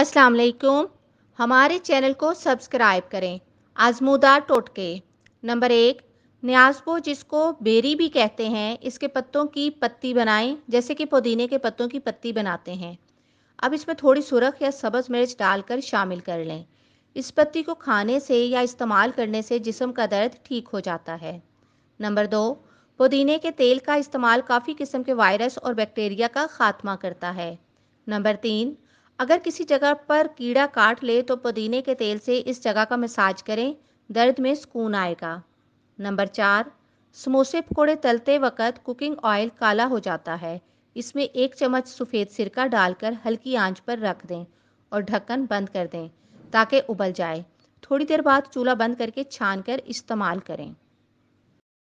अस्सलाम वालेकुम हमारे चैनल को सब्सक्राइब करें आजमूदार टोटके नंबर एक न्याजबो जिसको बेरी भी कहते हैं इसके पत्तों की पत्ती बनाएं जैसे कि पुदीने के पत्तों की पत्ती बनाते हैं अब इसमें थोड़ी सुरख या सब्ज़ मिर्च डालकर शामिल कर लें इस पत्ती को खाने से या इस्तेमाल करने से जिसम का दर्द ठीक हो जाता है नंबर दो पुदीने के तेल का इस्तेमाल काफ़ी किस्म के वायरस और बैक्टीरिया का खात्मा करता है नंबर तीन अगर किसी जगह पर कीड़ा काट ले तो पुदीने के तेल से इस जगह का मसाज करें दर्द में सुकून आएगा नंबर चार समोसे पकौड़े तलते वक्त कुकिंग ऑयल काला हो जाता है इसमें एक चम्मच सफ़ेद सिरका डालकर हल्की आंच पर रख दें और ढक्कन बंद कर दें ताकि उबल जाए थोड़ी देर बाद चूल्हा बंद करके छान कर इस्तेमाल करें